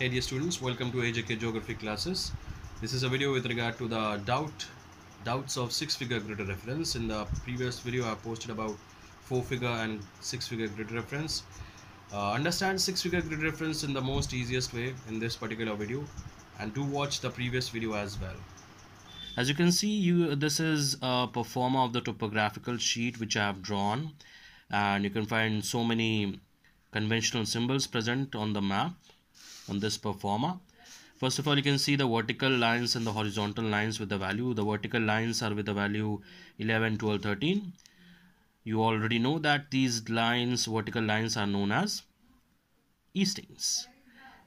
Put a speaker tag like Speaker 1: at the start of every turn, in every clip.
Speaker 1: Hey dear students, welcome to AJK Geography classes. This is a video with regard to the doubt doubts of six-figure grid reference. In the previous video, I posted about four-figure and six-figure grid reference. Uh, understand six-figure grid reference in the most easiest way in this particular video, and do watch the previous video as well. As you can see, you this is a performer of the topographical sheet which I have drawn, and you can find so many conventional symbols present on the map on this performer. First of all, you can see the vertical lines and the horizontal lines with the value. The vertical lines are with the value 11, 12, 13. You already know that these lines, vertical lines are known as eastings.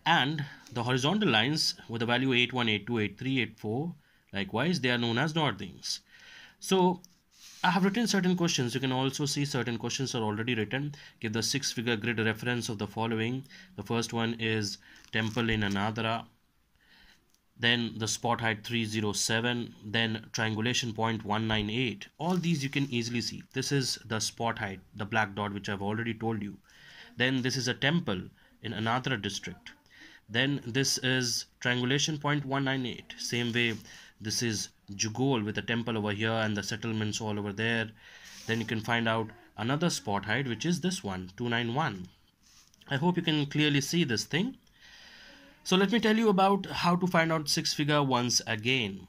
Speaker 1: And the horizontal lines with the value 8, 1, 8, 2, 8, 3, 8, 4, likewise, they are known as northings. So I have written certain questions. You can also see certain questions are already written. Give the six figure grid reference of the following. The first one is temple in Anadra. Then the spot height 307. Then triangulation point 198. All these you can easily see. This is the spot height, the black dot which I've already told you. Then this is a temple in Anadra district. Then this is triangulation point 198. Same way this is Jugol with a temple over here and the settlements all over there then you can find out another spot height which is this one 291 I hope you can clearly see this thing so let me tell you about how to find out six figure once again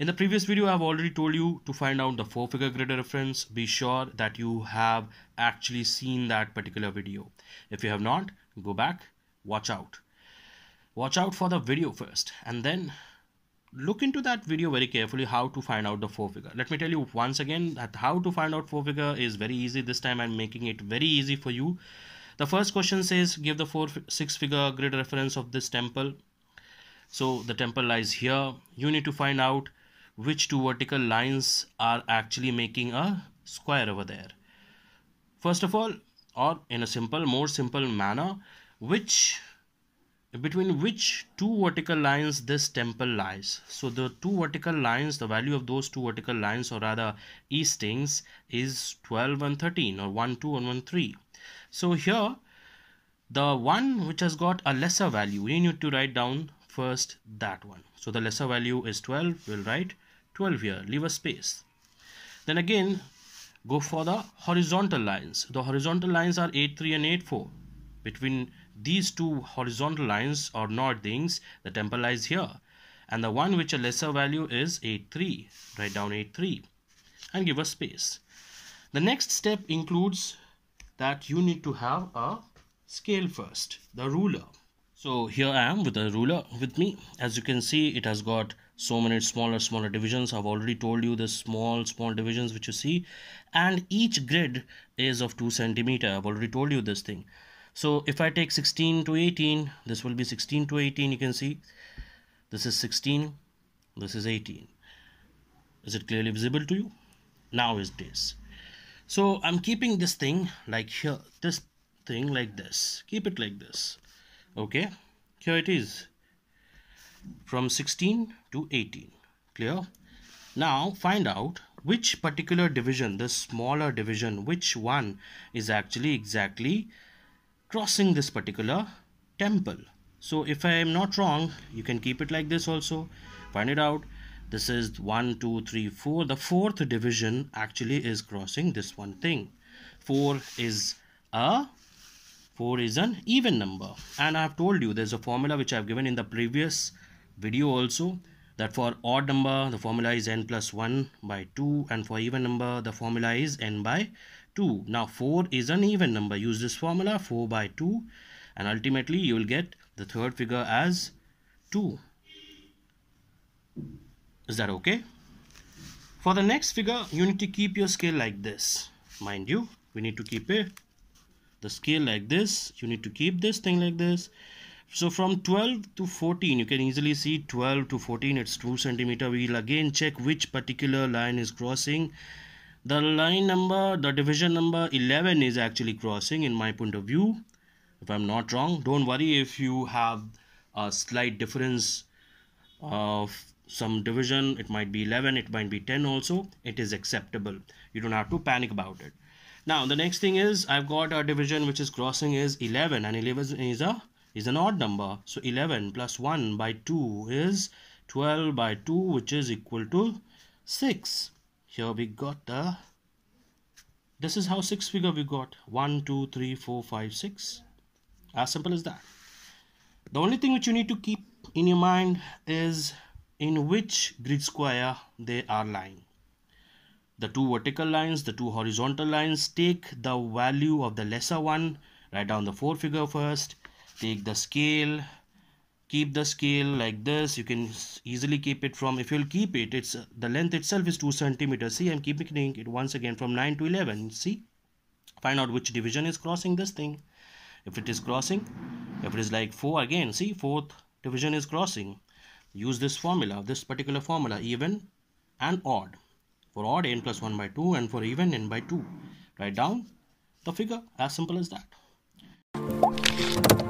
Speaker 1: in the previous video, I've already told you to find out the four figure grid reference. Be sure that you have actually seen that particular video. If you have not, go back, watch out. Watch out for the video first and then look into that video very carefully how to find out the four figure let me tell you once again that how to find out four figure is very easy this time i'm making it very easy for you the first question says give the four six figure grid reference of this temple so the temple lies here you need to find out which two vertical lines are actually making a square over there first of all or in a simple more simple manner which between which two vertical lines this temple lies so the two vertical lines the value of those two vertical lines or rather eastings is 12 and 13 or 1 2 and 1 3 so here the one which has got a lesser value we need to write down first that one so the lesser value is 12 we'll write 12 here leave a space then again go for the horizontal lines the horizontal lines are 8 3 and 8 4 between these two horizontal lines or things. the temple lies here and the one which a lesser value is 83 write down 83 and give a space the next step includes that you need to have a scale first the ruler so here i am with a ruler with me as you can see it has got so many smaller smaller divisions i've already told you the small small divisions which you see and each grid is of two centimeter i've already told you this thing so if I take 16 to 18 this will be 16 to 18 you can see this is 16 this is 18 is it clearly visible to you now this. so I'm keeping this thing like here this thing like this keep it like this okay here it is from 16 to 18 clear now find out which particular division this smaller division which one is actually exactly crossing this particular temple so if i am not wrong you can keep it like this also find it out this is one two three four the fourth division actually is crossing this one thing four is a four is an even number and i have told you there's a formula which i've given in the previous video also that for odd number the formula is n plus 1 by 2 and for even number the formula is n by 2 now 4 is an even number use this formula 4 by 2 and ultimately you will get the third figure as 2 is that okay for the next figure you need to keep your scale like this mind you we need to keep it the scale like this you need to keep this thing like this so from 12 to 14 you can easily see 12 to 14 it's 2 centimeter we'll again check which particular line is crossing the line number the division number 11 is actually crossing in my point of view if i'm not wrong don't worry if you have a slight difference of some division it might be 11 it might be 10 also it is acceptable you don't have to panic about it now the next thing is i've got a division which is crossing is 11 and 11 is a is an odd number. So 11 plus 1 by 2 is 12 by 2 which is equal to 6. Here we got the, this is how 6 figure we got. 1, 2, 3, 4, 5, 6. As simple as that. The only thing which you need to keep in your mind is in which grid square they are lying. The two vertical lines, the two horizontal lines, take the value of the lesser one, write down the four figure first, take the scale keep the scale like this you can easily keep it from if you'll keep it it's the length itself is 2 centimeters see i'm keeping it once again from 9 to 11 see find out which division is crossing this thing if it is crossing if it is like 4 again see fourth division is crossing use this formula this particular formula even and odd for odd n plus 1 by 2 and for even n by 2 write down the figure as simple as that